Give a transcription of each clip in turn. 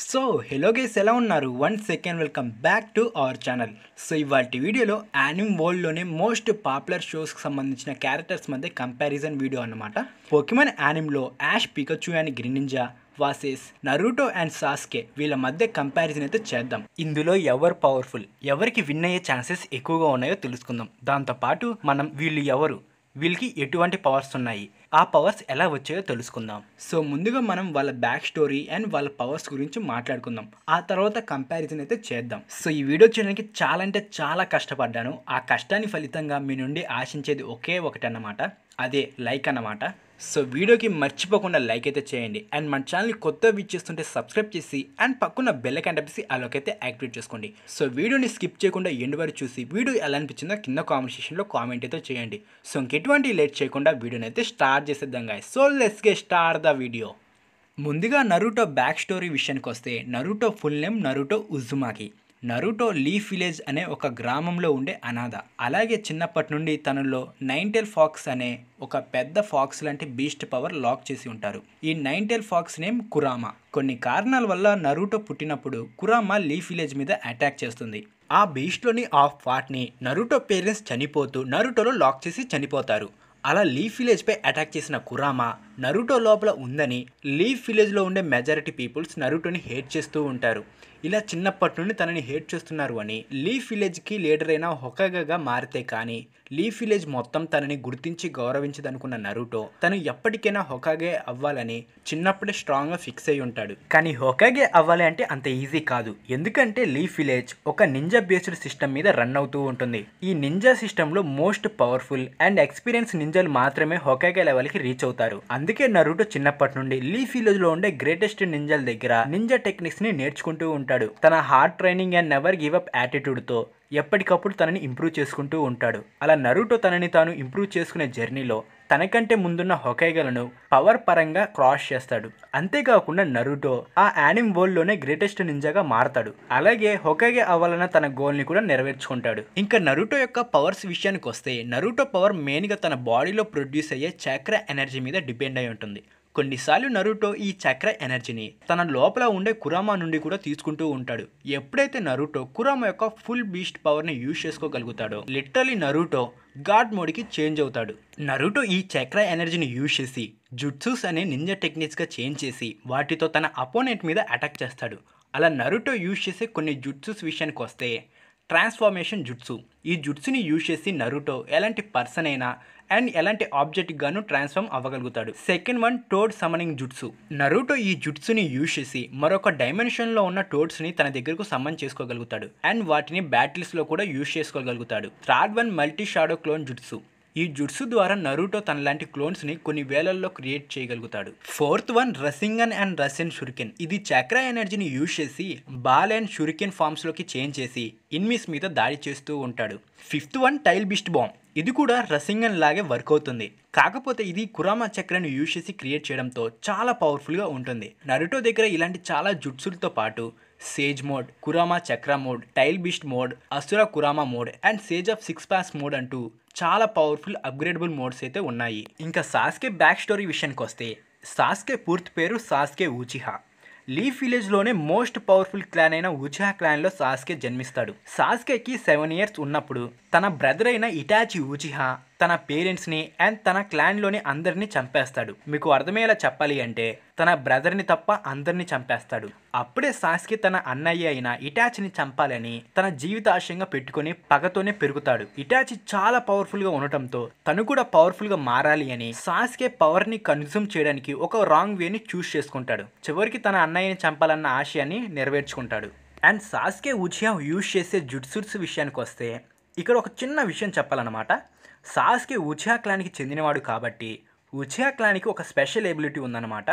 so hello guys ఎలా ఉన్నారు one second welcome back to our channel so ఇవాటి వీడియోలో యానిమ్ వరల్డ్లోనే మోస్ట్ పాపులర్ షోస్కి సంబంధించిన క్యారెక్టర్స్ మధ్య కంపారిజన్ వీడియో అనమాట పొకిమన్ యానిమ్లో Ash Pikachu and Greninja versus Naruto and Sasuke వీళ్ళ మధ్య కంపారిజన్ అయితే చేద్దాం ఇందులో ఎవరు పవర్ఫుల్ ఎవరికి విన్ అయ్యే ఛాన్సెస్ ఎక్కువగా ఉన్నాయో తెలుసుకుందాం దాంతోపాటు మనం వీళ్ళు ఎవరు వీళ్ళకి ఎటువంటి పవర్స్ ఉన్నాయి ఆ పవర్స్ ఎలా వచ్చాయో తెలుసుకుందాం సో ముందుగా మనం వాళ్ళ బ్యాక్ స్టోరీ అండ్ వాళ్ళ పవర్స్ గురించి మాట్లాడుకుందాం ఆ తర్వాత కంపారిజన్ అయితే చేద్దాం సో ఈ వీడియో చేయడానికి చాలా అంటే చాలా కష్టపడ్డాను ఆ కష్టాన్ని ఫలితంగా మీ నుండి ఆశించేది ఒకే ఒకటి అన్నమాట అదే లైక్ అన్నమాట సో వీడియోకి మర్చిపోకుండా లైక్ అయితే చేయండి అండ్ మన ఛానల్ కొత్త విచ్చేస్తుంటే సబ్స్క్రైబ్ చేసి అండ్ పక్కన బెల్ ఐకాన్ టప్పేసి అలాగైతే యాక్టివేట్ చేసుకోండి సో వీడియోని స్కిప్ చేయకుండా ఎండ్ వరకు చూసి వీడియో ఎలా అనిపించిందో కింద కాన్వర్సేషన్లో కామెంట్ అయితే చేయండి సో ఇంకెటువంటి లేట్ చేయకుండా వీడియోని అయితే స్టార్ట్ చేసేద్దాం guys so let's get start the video ముందుగా నరుటో బ్యాక్ స్టోరీ విషయానికి వస్తే Naruto full name Naruto Uzumaki Naruto leaf village అనే ఒక గ్రామంలో ఉండే అనాథ అలాగే చిన్నప్పటి నుండి తనలో నైన్టెల్ ఫాక్స్ అనే ఒక పెద్ద ఫాక్స్ లాంటి బీస్ట్ పవర్ లాక్ చేసి ఉంటారు ఈ నైన్టెల్ ఫాక్స్ నేమ్ కురామా కొన్ని కారణాల వల్ల నరుటో పుట్టినప్పుడు కురామా లీ విలేజ్ మీద అటాక్ చేస్తుంది ఆ బీస్ట్లోని ఆ పార్ట్ని నరుటో పేరెంట్స్ చనిపోతూ నరుటోలో లాక్ చేసి చనిపోతారు అలా లీఫ్ విలేజ్పై అటాక్ చేసిన కురామా నరుటో లోపల ఉందని లీఫ్ విలేజ్లో ఉండే మెజారిటీ పీపుల్స్ నరుటోని హేట్ చేస్తూ ఉంటారు ఇలా చిన్నప్పటి నుండి తనని హేట్ చేస్తున్నారు అని లీ విలేజ్కి లీడర్ అయిన హొకగగా మారితే కానీ లీ విలేజ్ మొత్తం తనని గుర్తించి గౌరవించదనుకున్న నరుటో తను ఎప్పటికైనా హొకాగే అవ్వాలని చిన్నప్పుడే స్ట్రాంగ్గా ఫిక్స్ అయి ఉంటాడు కానీ హొకాగే అవ్వాలి అంటే అంత ఈజీ కాదు ఎందుకంటే లీ విలేజ్ ఒక నింజా బేస్డ్ సిస్టమ్ మీద రన్ అవుతూ ఉంటుంది ఈ నింజా సిస్టంలో మోస్ట్ పవర్ఫుల్ అండ్ ఎక్స్పీరియన్స్ నింజలు మాత్రమే హొకాగే లెవెల్కి రీచ్ అవుతారు అందుకే నరుటో చిన్నప్పటి నుండి లీఫ్ లో ఉండే గ్రేటెస్ట్ నింజల దగ్గర నింజా టెక్నిక్స్ని నేర్చుకుంటూ ఉంటాడు ఉంటాడు తన hard training and never give up యాటిట్యూడ్తో ఎప్పటికప్పుడు తనని ఇంప్రూవ్ చేసుకుంటూ ఉంటాడు అలా నరుటో తనని తాను ఇంప్రూవ్ చేసుకునే జర్నీలో తనకంటే ముందున్న హొకైగలను పవర్ పరంగా క్రాస్ చేస్తాడు అంతేకాకుండా నరుటో ఆ యానిమ్ లోనే గ్రేటెస్ట్ నింజాగా మారతాడు అలాగే హొకైగే అవ్వాలన్న తన గోల్ని కూడా నెరవేర్చుకుంటాడు ఇంకా నరుటో యొక్క పవర్స్ విషయానికి వస్తే నరుటో పవర్ మెయిన్గా తన బాడీలో ప్రొడ్యూస్ అయ్యే చక్ర ఎనర్జీ మీద డిపెండ్ అయి ఉంటుంది కొన్నిసార్లు నరుటో ఈ చక్ర ఎనర్జీని తన లోపల ఉండే కురామా నుండి కూడా తీసుకుంటూ ఉంటాడు ఎప్పుడైతే నరుటో కురామా యొక్క ఫుల్ బీస్ట్ పవర్ని యూజ్ చేసుకోగలుగుతాడో లిటరలీ నరుటో గాడ్ మోడ్కి చేంజ్ అవుతాడు నరుటో ఈ చక్ర ఎనర్జీని యూజ్ చేసి జుట్సూస్ అనే నింజ టెక్నిక్స్గా చేంజ్ చేసి వాటితో తన అపోనెంట్ మీద అటాక్ చేస్తాడు అలా నరుటో యూజ్ చేసే కొన్ని జుట్సూస్ విషయానికి వస్తే ట్రాన్స్ఫార్మేషన్ జుట్సు ఈ జుట్సుని యూజ్ చేసి నరుటో ఎలాంటి పర్సన్ అయినా అండ్ ఎలాంటి ఆబ్జెక్ట్ గాను ట్రాన్స్ఫార్మ్ అవ్వగలుగుతాడు second one toad summoning jutsu Naruto ఈ జుట్సుని యూజ్ చేసి మరొక డైమెన్షన్లో ఉన్న టోడ్స్ని తన దగ్గరకు సమ్మన్ చేసుకోగలుగుతాడు అండ్ వాటిని బ్యాటిల్స్లో కూడా యూజ్ చేసుకోగలుగుతాడు third one multi shadow clone jutsu ఈ జుట్సు ద్వారా నరూటో లాంటి క్లోన్స్ని కొన్ని వేలల్లో క్రియేట్ చేయగలుగుతాడు fourth one Rasengan and Rasenshuriken ఇది చక్ర ఎనర్జీని యూజ్ చేసి బాల్ అండ్ షురికెన్ లోకి చేంజ్ చేసి ఇన్మిస్ మీద దాడి చేస్తూ ఉంటాడు fifth one tail beast bomb ఇది కూడా రసింగన్ లాగే వర్క్ అవుతుంది కాకపోతే ఇది కురామా చక్రను యూజ్ చేసి క్రియేట్ చేయడంతో చాలా పవర్ఫుల్గా ఉంటుంది నరుటో దగ్గర ఇలాంటి చాలా జుట్సులతో పాటు సేజ్ మోడ్ కురామా చక్ర mode tile beast mode Asura Kurama mode and sage of six paths mode అంటూ చాలా పవర్ఫుల్ అప్గ్రేడబుల్ మోడ్స్ అయితే ఉన్నాయి ఇంకా సాస్కే బ్యాక్ స్టోరీ విషయానికి వస్తే సాస్కే పూర్తి పేరు సాస్కే ఊచిహా లీ విలేజ్లోనే మోస్ట్ పవర్ఫుల్ క్లాన్ అయిన ఉచిహా క్లాన్లో సాస్కే జన్మిస్తాడు సాస్కేకి సెవెన్ ఇయర్స్ ఉన్నప్పుడు తన బ్రదర్ అయిన ఇటాచి ఊచిహా తన పేరెంట్స్ని అండ్ తన క్లాన్లోని అందరినీ చంపేస్తాడు మీకు అర్థమయ్యేలా చెప్పాలి అంటే తన బ్రదర్ని తప్ప అందరినీ చంపేస్తాడు అప్పుడే సాస్కి తన అన్నయ్య అయిన ఇటాచిని చంపాలని తన జీవితాశయంగా పెట్టుకుని పగతోనే పెరుగుతాడు ఇటాచి చాలా పవర్ఫుల్గా ఉండటంతో తను కూడా పవర్ఫుల్గా మారాలి అని సాస్కే పవర్ని కన్జ్యూమ్ చేయడానికి ఒక రాంగ్ వేని చూస్ చేసుకుంటాడు చివరికి తన అన్నయ్యని చంపాలన్న ఆశయాన్ని నెరవేర్చుకుంటాడు అండ్ సాస్కే ఉచియా యూజ్ చేసే జుట్సుట్స్ విషయానికి వస్తే ఇక్కడ ఒక చిన్న విషయం చెప్పాలన్నమాట సాస్కి ఉచియా క్లానికి చెందినవాడు కాబట్టి ఉచియా క్లానికి ఒక స్పెషల్ ఎబిలిటీ ఉందన్నమాట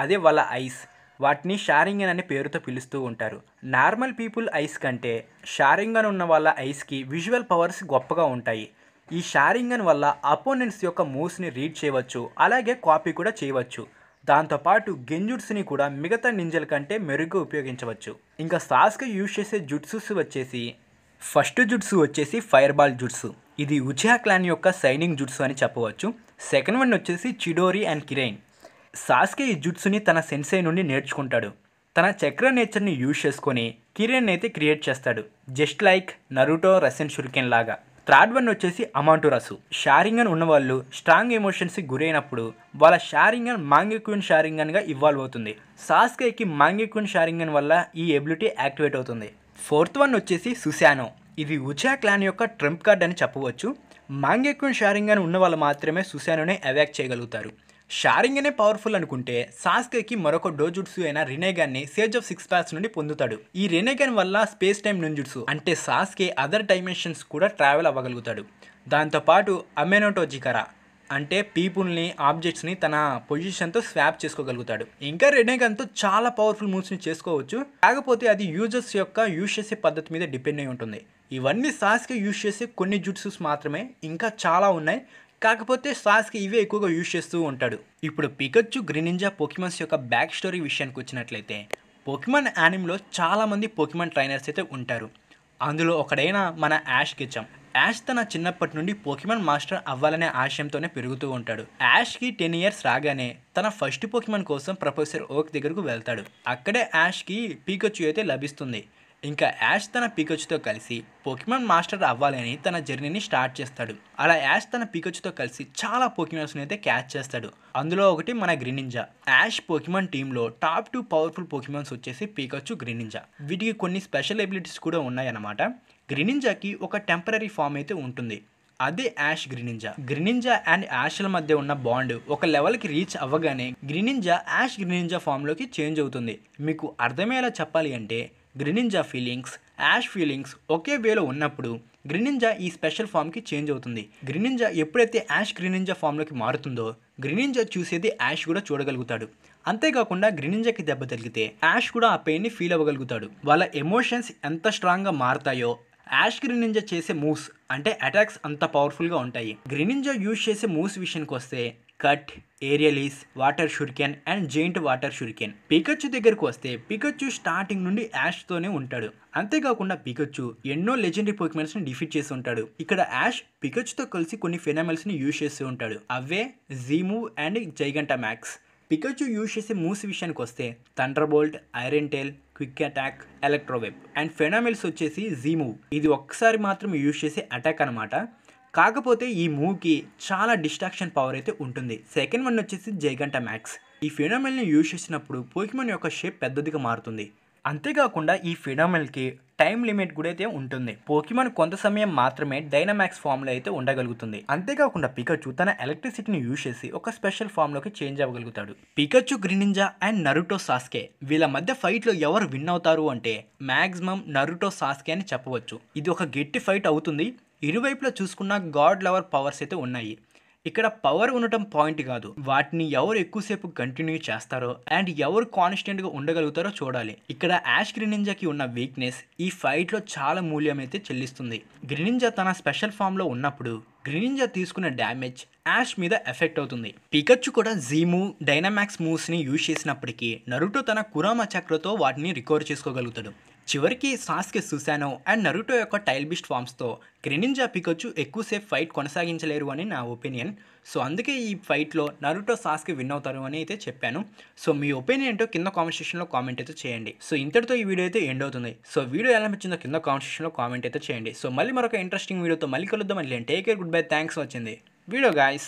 అదే వాళ్ళ ఐస్ వాటిని షారింగన్ అనే పేరుతో పిలుస్తూ ఉంటారు నార్మల్ పీపుల్ ఐస్ కంటే షారింగన్ ఉన్న వాళ్ళ ఐస్కి విజువల్ పవర్స్ గొప్పగా ఉంటాయి ఈ షారింగన్ వల్ల అపోనెంట్స్ యొక్క మూవ్స్ని రీడ్ చేయవచ్చు అలాగే కాపీ కూడా చేయవచ్చు దాంతోపాటు గెంజుట్స్ని కూడా మిగతా నింజల కంటే మెరుగ్గా ఉపయోగించవచ్చు ఇంకా సాస్గా యూజ్ చేసే జుట్సుస్ వచ్చేసి ఫస్ట్ జుట్సు వచ్చేసి ఫైర్ బాల్ జుట్సు ఇది ఉచిహా క్లాన్ యొక్క సైనింగ్ జుట్సు అని చెప్పవచ్చు సెకండ్ వన్ వచ్చేసి చిడోరి అండ్ కిరైన్ సాస్కే ఈ జుట్సుని తన సెన్సై నుండి నేర్చుకుంటాడు తన చక్ర నేచర్ని యూజ్ చేసుకొని కిరైన్ అయితే క్రియేట్ చేస్తాడు just like Naruto Rasenshuriken లాగా థర్డ్ వన్ వచ్చేసి రసు షారింగన్ ఉన్నవాళ్ళు స్ట్రాంగ్ ఎమోషన్స్కి గురైనప్పుడు వాళ్ళ షారింగన్ మాంగిక్యూన్ షారింగన్గా ఇవ్వాల్వ్ అవుతుంది సాస్కేకి మాంగిక్యూన్ షారింగన్ వల్ల ఈ ఎబిలిటీ యాక్టివేట్ అవుతుంది ఫోర్త్ వన్ వచ్చేసి సుశానో ఇది ఉజా క్లాన్ యొక్క ట్రంప్ కార్డ్ అని చెప్పవచ్చు మాంగెక్విన్ షారింగ్ అని ఉన్న వాళ్ళు మాత్రమే సుశానోనే అవాక్ట్ చేయగలుగుతారు షారింగ్ అనే పవర్ఫుల్ అనుకుంటే సాస్కేకి మరొక జుడ్సు అయిన రినేగాన్ని సేజ్ ఆఫ్ సిక్స్ ప్యాస్ నుండి పొందుతాడు ఈ రినేగాన్ వల్ల స్పేస్ టైమ్ నుంజుడ్సు అంటే సాస్కే అదర్ డైమెన్షన్స్ కూడా ట్రావెల్ అవ్వగలుగుతాడు దాంతోపాటు అమెనోటోజికరా అంటే పీపుల్ని ఆబ్జెక్ట్స్ని తన పొజిషన్తో స్వాప్ చేసుకోగలుగుతాడు ఇంకా అంతా చాలా పవర్ఫుల్ మూవ్స్ని చేసుకోవచ్చు కాకపోతే అది యూజర్స్ యొక్క యూజ్ చేసే పద్ధతి మీద డిపెండ్ అయి ఉంటుంది ఇవన్నీ సాస్కి యూజ్ చేసే కొన్ని జుట్సూస్ మాత్రమే ఇంకా చాలా ఉన్నాయి కాకపోతే సాస్కి ఇవే ఎక్కువగా యూజ్ చేస్తూ ఉంటాడు ఇప్పుడు పికచ్చు గ్రీనింజా పొకిమన్స్ యొక్క బ్యాక్ స్టోరీ విషయానికి వచ్చినట్లయితే పొకిమాన్ యానిమ్లో చాలామంది పొకిమాన్ ట్రైనర్స్ అయితే ఉంటారు అందులో ఒకడైన మన యాష్ ఇచ్చాం యాష్ తన చిన్నప్పటి నుండి పోకిమన్ మాస్టర్ అవ్వాలనే ఆశయంతోనే పెరుగుతూ ఉంటాడు యాష్కి టెన్ ఇయర్స్ రాగానే తన ఫస్ట్ పోకిమాన్ కోసం ప్రొఫెసర్ ఓక్ దగ్గరకు వెళ్తాడు అక్కడే యాష్కి పీకొచ్చు అయితే లభిస్తుంది ఇంకా యాష్ తన పీకొచ్చుతో కలిసి పోకిమాన్ మాస్టర్ అవ్వాలని తన జర్నీని స్టార్ట్ చేస్తాడు అలా యాష్ తన పీకొచ్చుతో కలిసి చాలా పోకిమాన్స్ని అయితే క్యాచ్ చేస్తాడు అందులో ఒకటి మన గ్రీనింజా యాష్ పోకిమాన్ టీంలో టాప్ టూ పవర్ఫుల్ పోకిమాన్స్ వచ్చేసి పీకొచ్చు గ్రీనింజా వీటికి కొన్ని స్పెషల్ ఎబిలిటీస్ కూడా ఉన్నాయన్నమాట గ్రీనింజాకి ఒక టెంపరీ ఫామ్ అయితే ఉంటుంది అదే యాష్ గ్రినింజా గ్రినింజా అండ్ యాష్ల మధ్య ఉన్న బాండ్ ఒక లెవెల్కి రీచ్ అవ్వగానే గ్రినింజా యాష్ గ్రీనింజా ఫామ్లోకి చేంజ్ అవుతుంది మీకు అర్థమయ్యేలా చెప్పాలి అంటే గ్రినింజా ఫీలింగ్స్ యాష్ ఫీలింగ్స్ ఒకే వేలో ఉన్నప్పుడు గ్రినింజా ఈ స్పెషల్ ఫామ్కి చేంజ్ అవుతుంది గ్రినింజా ఎప్పుడైతే యాష్ గ్రినింజా ఫామ్లోకి మారుతుందో గ్రినింజా చూసేది యాష్ కూడా చూడగలుగుతాడు అంతేకాకుండా గ్రినింజాకి దెబ్బ తగిలితే యాష్ కూడా ఆ పెయిన్ని ఫీల్ అవ్వగలుగుతాడు వాళ్ళ ఎమోషన్స్ ఎంత స్ట్రాంగ్గా మారుతాయో యాష్ గ్రినింజా చేసే మూవ్స్ అంటే అటాక్స్ అంత పవర్ఫుల్గా ఉంటాయి గ్రినింజా యూజ్ చేసే మూవ్స్ విషయానికి వస్తే cut aerial ace water shuriken and giant water shuriken Pikachu దగ్గరకు వస్తే పికచ్చు స్టార్టింగ్ నుండి యాష్తోనే ఉంటాడు అంతేకాకుండా పికచ్చు ఎన్నో లెజెండరీ ని డిఫీట్ చేసి ఉంటాడు ఇక్కడ యాష్ పికచ్చుతో కలిసి కొన్ని ని యూజ్ చేస్తూ ఉంటాడు అవే జీము and Gigantamax Pikachu use చేసే మూసి విషయానికి వస్తే thunderbolt iron tail quick attack electroweb and ఫెనామిల్స్ వచ్చేసి జీ ఇది ఒక్కసారి మాత్రం యూజ్ చేసే అటాక్ అనమాట కాకపోతే ఈ మూవ్కి చాలా డిస్ట్రాక్షన్ పవర్ అయితే ఉంటుంది సెకండ్ వన్ వచ్చేసి జైగంట మ్యాక్స్ ఈ ఫినామెల్ని యూజ్ చేసినప్పుడు పోకిమన్ యొక్క షేప్ పెద్దదిగా మారుతుంది అంతేకాకుండా ఈ ఫినామెల్కి టైం లిమిట్ కూడా అయితే ఉంటుంది పోకిమాన్ కొంత సమయం మాత్రమే డైనమాక్స్ ఫామ్లో అయితే ఉండగలుగుతుంది అంతేకాకుండా పికచు తన ఎలక్ట్రిసిటీని యూజ్ చేసి ఒక స్పెషల్ లోకి చేంజ్ అవ్వగలుగుతాడు Pikachu Greninja and Naruto Sasuke వీళ్ళ మధ్య ఫైట్లో ఎవరు విన్ అవుతారు అంటే మాక్సిమం నరుటో సాస్కే అని చెప్పవచ్చు ఇది ఒక గట్టి ఫైట్ అవుతుంది ఇరువైపులా చూసుకున్న గాడ్ లవర్ పవర్స్ అయితే ఉన్నాయి ఇక్కడ పవర్ ఉండటం పాయింట్ కాదు వాటిని ఎవరు ఎక్కువసేపు కంటిన్యూ చేస్తారో అండ్ ఎవరు గా ఉండగలుగుతారో చూడాలి ఇక్కడ యాష్ గ్రినింజాకి ఉన్న వీక్నెస్ ఈ ఫైట్లో చాలా మూల్యం అయితే చెల్లిస్తుంది గ్రినింజా తన స్పెషల్ ఫామ్లో ఉన్నప్పుడు గ్రినింజా తీసుకున్న డ్యామేజ్ యాష్ మీద ఎఫెక్ట్ అవుతుంది పికచ్చు కూడా జీము డైనమాక్స్ మూవ్స్ని యూజ్ చేసినప్పటికీ నరుటో తన కురామా చక్రతో వాటిని రికవర్ చేసుకోగలుగుతాడు చివరికి సాస్కి చూశాను అండ్ నరుటో యొక్క టైల్ బిస్ట్ ఫామ్స్తో గ్రెనింజా పికచ్చు ఎక్కువసేపు ఫైట్ కొనసాగించలేరు అని నా ఒపీనియన్ సో అందుకే ఈ ఫైట్లో నరుటో సాస్కి విన్ అవుతారు అని అయితే చెప్పాను సో మీ ఒపీనియన్ ఏంటో కింద కామెంట్ సెక్షన్లో కామెంట్ అయితే చేయండి సో ఇంతటితో ఈ వీడియో అయితే ఎండ్ అవుతుంది సో వీడియో ఎలా నచ్చిందో కింద కామెంట్ సెక్షన్లో కామెంట్ అయితే చేయండి సో మళ్ళీ మరొక ఇంట్రెస్టింగ్ వీడియోతో మళ్ళీ కలుద్దాం అంటే take care good bye thanks వచ్చింది వీడియో గాయస్